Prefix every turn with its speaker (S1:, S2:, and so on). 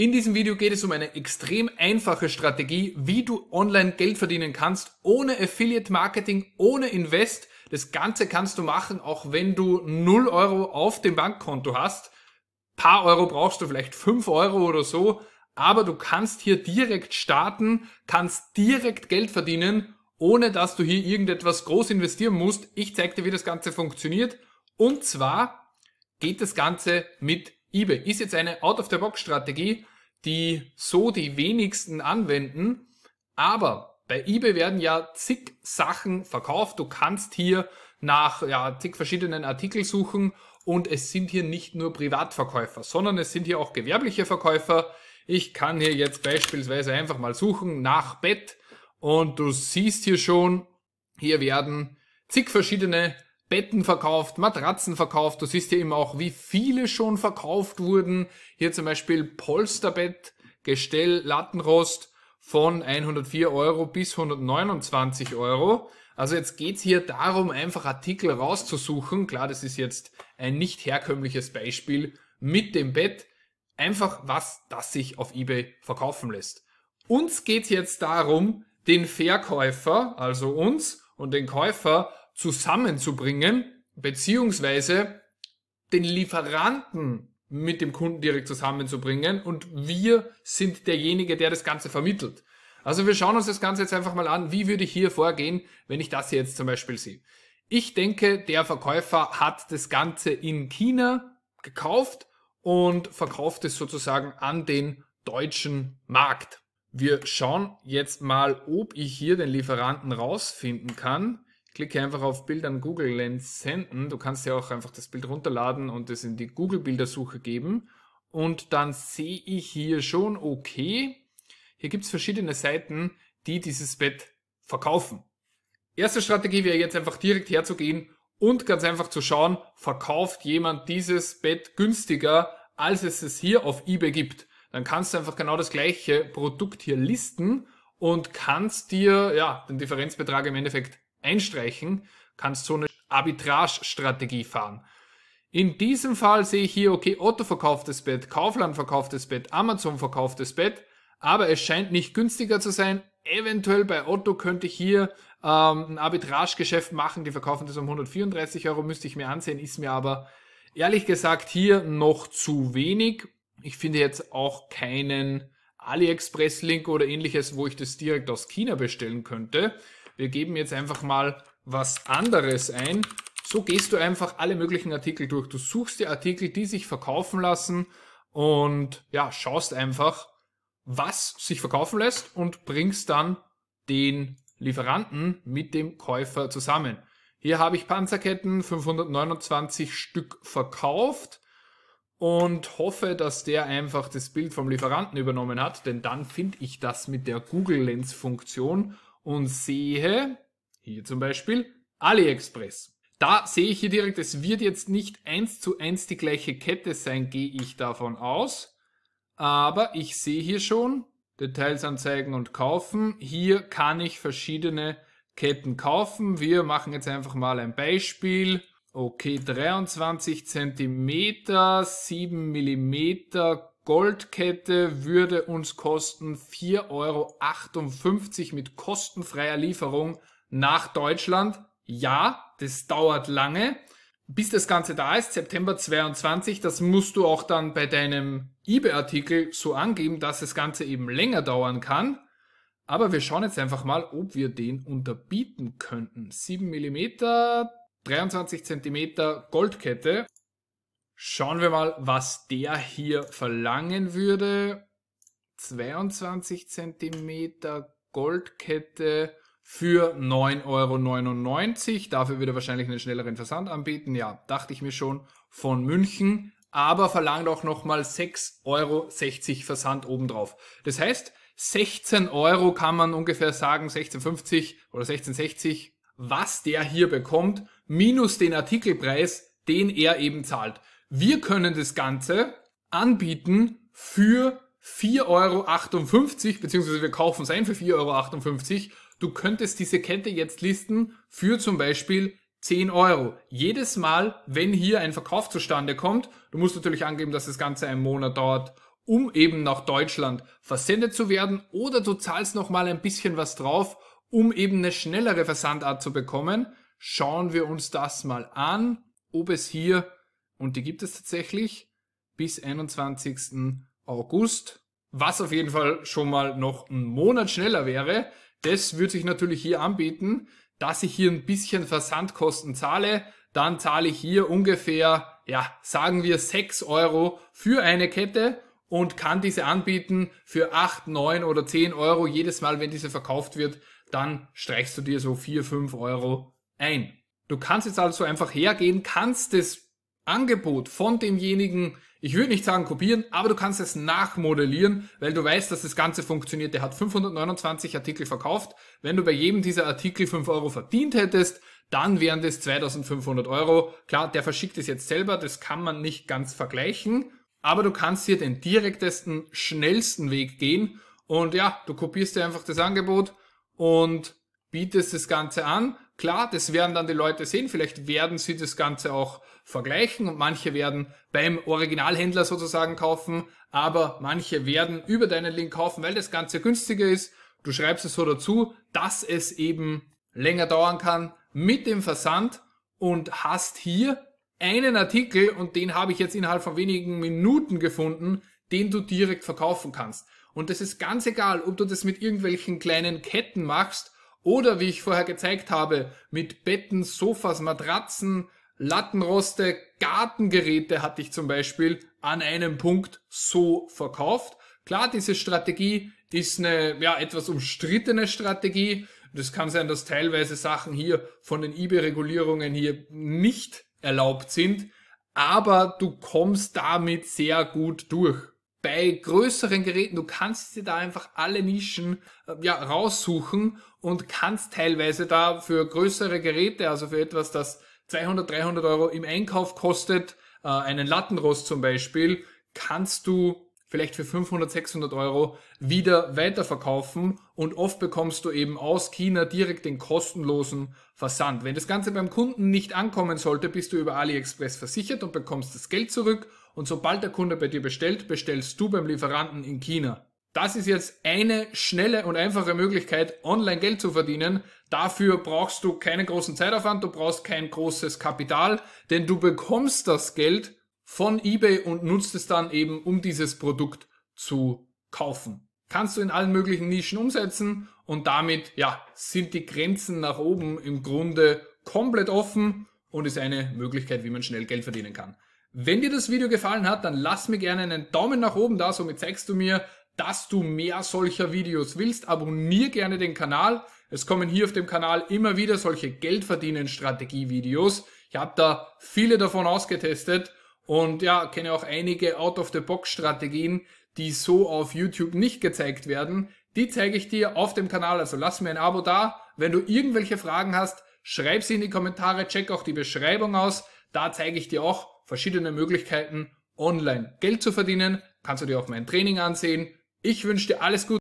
S1: In diesem Video geht es um eine extrem einfache Strategie, wie du online Geld verdienen kannst, ohne Affiliate Marketing, ohne Invest. Das Ganze kannst du machen, auch wenn du 0 Euro auf dem Bankkonto hast. Paar Euro brauchst du vielleicht 5 Euro oder so, aber du kannst hier direkt starten, kannst direkt Geld verdienen, ohne dass du hier irgendetwas groß investieren musst. Ich zeige dir, wie das Ganze funktioniert. Und zwar geht das Ganze mit eBay. Ist jetzt eine Out-of-the-Box-Strategie, die so die wenigsten anwenden. Aber bei eBay werden ja zig Sachen verkauft. Du kannst hier nach ja, zig verschiedenen Artikel suchen und es sind hier nicht nur Privatverkäufer, sondern es sind hier auch gewerbliche Verkäufer. Ich kann hier jetzt beispielsweise einfach mal suchen nach Bett und du siehst hier schon, hier werden zig verschiedene Betten verkauft, Matratzen verkauft. Du siehst hier eben auch, wie viele schon verkauft wurden. Hier zum Beispiel Polsterbett, Gestell, Lattenrost von 104 Euro bis 129 Euro. Also jetzt geht's hier darum, einfach Artikel rauszusuchen. Klar, das ist jetzt ein nicht herkömmliches Beispiel mit dem Bett. Einfach was, das sich auf eBay verkaufen lässt. Uns geht's jetzt darum, den Verkäufer, also uns und den Käufer zusammenzubringen, beziehungsweise den Lieferanten mit dem Kunden direkt zusammenzubringen und wir sind derjenige, der das Ganze vermittelt. Also wir schauen uns das Ganze jetzt einfach mal an, wie würde ich hier vorgehen, wenn ich das hier jetzt zum Beispiel sehe. Ich denke, der Verkäufer hat das Ganze in China gekauft und verkauft es sozusagen an den deutschen Markt. Wir schauen jetzt mal, ob ich hier den Lieferanten rausfinden kann. Klicke einfach auf Bild an Google Lens senden. Du kannst ja auch einfach das Bild runterladen und es in die Google Bildersuche geben. Und dann sehe ich hier schon, okay, hier gibt es verschiedene Seiten, die dieses Bett verkaufen. Erste Strategie wäre jetzt einfach direkt herzugehen und ganz einfach zu schauen, verkauft jemand dieses Bett günstiger, als es es hier auf eBay gibt. Dann kannst du einfach genau das gleiche Produkt hier listen und kannst dir ja den Differenzbetrag im Endeffekt einstreichen, kannst so eine Arbitrage-Strategie fahren. In diesem Fall sehe ich hier, okay, Otto verkauft das Bett, Kaufland verkauft das Bett, Amazon verkauft das Bett, aber es scheint nicht günstiger zu sein. Eventuell bei Otto könnte ich hier ähm, ein Arbitrage-Geschäft machen, die verkaufen das um 134 Euro, müsste ich mir ansehen, ist mir aber ehrlich gesagt hier noch zu wenig. Ich finde jetzt auch keinen AliExpress-Link oder ähnliches, wo ich das direkt aus China bestellen könnte wir geben jetzt einfach mal was anderes ein. So gehst du einfach alle möglichen Artikel durch. Du suchst die Artikel, die sich verkaufen lassen und ja, schaust einfach, was sich verkaufen lässt und bringst dann den Lieferanten mit dem Käufer zusammen. Hier habe ich Panzerketten 529 Stück verkauft und hoffe, dass der einfach das Bild vom Lieferanten übernommen hat, denn dann finde ich das mit der Google Lens Funktion und sehe, hier zum Beispiel, AliExpress. Da sehe ich hier direkt, es wird jetzt nicht eins zu eins die gleiche Kette sein, gehe ich davon aus. Aber ich sehe hier schon Details anzeigen und kaufen. Hier kann ich verschiedene Ketten kaufen. Wir machen jetzt einfach mal ein Beispiel. Okay, 23 cm, 7 Millimeter, Goldkette würde uns kosten 4,58 Euro mit kostenfreier Lieferung nach Deutschland. Ja, das dauert lange. Bis das Ganze da ist, September 22, das musst du auch dann bei deinem eBay-Artikel so angeben, dass das Ganze eben länger dauern kann. Aber wir schauen jetzt einfach mal, ob wir den unterbieten könnten. 7 mm, 23 cm Goldkette. Schauen wir mal, was der hier verlangen würde. 22 cm Goldkette für 9,99 Euro. Dafür würde er wahrscheinlich einen schnelleren Versand anbieten. Ja, dachte ich mir schon von München. Aber verlangt auch nochmal 6,60 Euro Versand obendrauf. Das heißt, 16 Euro kann man ungefähr sagen, 16,50 oder 16,60, was der hier bekommt, minus den Artikelpreis, den er eben zahlt. Wir können das Ganze anbieten für 4,58 Euro, beziehungsweise wir kaufen es ein für 4,58 Euro. Du könntest diese Kette jetzt listen für zum Beispiel 10 Euro. Jedes Mal, wenn hier ein Verkauf zustande kommt, du musst natürlich angeben, dass das Ganze einen Monat dauert, um eben nach Deutschland versendet zu werden, oder du zahlst nochmal ein bisschen was drauf, um eben eine schnellere Versandart zu bekommen. Schauen wir uns das mal an, ob es hier und die gibt es tatsächlich bis 21. August, was auf jeden Fall schon mal noch einen Monat schneller wäre. Das würde sich natürlich hier anbieten, dass ich hier ein bisschen Versandkosten zahle. Dann zahle ich hier ungefähr, ja, sagen wir 6 Euro für eine Kette und kann diese anbieten für 8, 9 oder 10 Euro. Jedes Mal, wenn diese verkauft wird, dann streichst du dir so 4, 5 Euro ein. Du kannst jetzt also einfach hergehen, kannst das Angebot von demjenigen, ich würde nicht sagen kopieren, aber du kannst es nachmodellieren, weil du weißt, dass das Ganze funktioniert. Der hat 529 Artikel verkauft. Wenn du bei jedem dieser Artikel 5 Euro verdient hättest, dann wären das 2500 Euro. Klar, der verschickt es jetzt selber, das kann man nicht ganz vergleichen, aber du kannst hier den direktesten, schnellsten Weg gehen und ja, du kopierst dir einfach das Angebot und bietest das Ganze an, Klar, das werden dann die Leute sehen, vielleicht werden sie das Ganze auch vergleichen und manche werden beim Originalhändler sozusagen kaufen, aber manche werden über deinen Link kaufen, weil das Ganze günstiger ist. Du schreibst es so dazu, dass es eben länger dauern kann mit dem Versand und hast hier einen Artikel und den habe ich jetzt innerhalb von wenigen Minuten gefunden, den du direkt verkaufen kannst. Und es ist ganz egal, ob du das mit irgendwelchen kleinen Ketten machst oder wie ich vorher gezeigt habe, mit Betten, Sofas, Matratzen, Lattenroste, Gartengeräte hatte ich zum Beispiel an einem Punkt so verkauft. Klar, diese Strategie ist eine ja, etwas umstrittene Strategie. Das kann sein, dass teilweise Sachen hier von den eBay-Regulierungen hier nicht erlaubt sind, aber du kommst damit sehr gut durch bei größeren Geräten, du kannst dir da einfach alle Nischen äh, ja, raussuchen und kannst teilweise da für größere Geräte, also für etwas, das 200, 300 Euro im Einkauf kostet, äh, einen Lattenrost zum Beispiel, kannst du vielleicht für 500, 600 Euro wieder weiterverkaufen und oft bekommst du eben aus China direkt den kostenlosen Versand. Wenn das Ganze beim Kunden nicht ankommen sollte, bist du über AliExpress versichert und bekommst das Geld zurück und sobald der Kunde bei dir bestellt, bestellst du beim Lieferanten in China. Das ist jetzt eine schnelle und einfache Möglichkeit, online Geld zu verdienen. Dafür brauchst du keinen großen Zeitaufwand, du brauchst kein großes Kapital, denn du bekommst das Geld von eBay und nutzt es dann eben, um dieses Produkt zu kaufen. Kannst du in allen möglichen Nischen umsetzen und damit, ja, sind die Grenzen nach oben im Grunde komplett offen und ist eine Möglichkeit, wie man schnell Geld verdienen kann. Wenn dir das Video gefallen hat, dann lass mir gerne einen Daumen nach oben da, somit zeigst du mir, dass du mehr solcher Videos willst. Abonnier gerne den Kanal. Es kommen hier auf dem Kanal immer wieder solche Geldverdienen-Strategie-Videos. Ich habe da viele davon ausgetestet und ja, kenne auch einige Out-of-the-Box-Strategien, die so auf YouTube nicht gezeigt werden. Die zeige ich dir auf dem Kanal, also lass mir ein Abo da. Wenn du irgendwelche Fragen hast, schreib sie in die Kommentare, check auch die Beschreibung aus. Da zeige ich dir auch, verschiedene Möglichkeiten, online Geld zu verdienen. Kannst du dir auch mein Training ansehen. Ich wünsche dir alles Gute.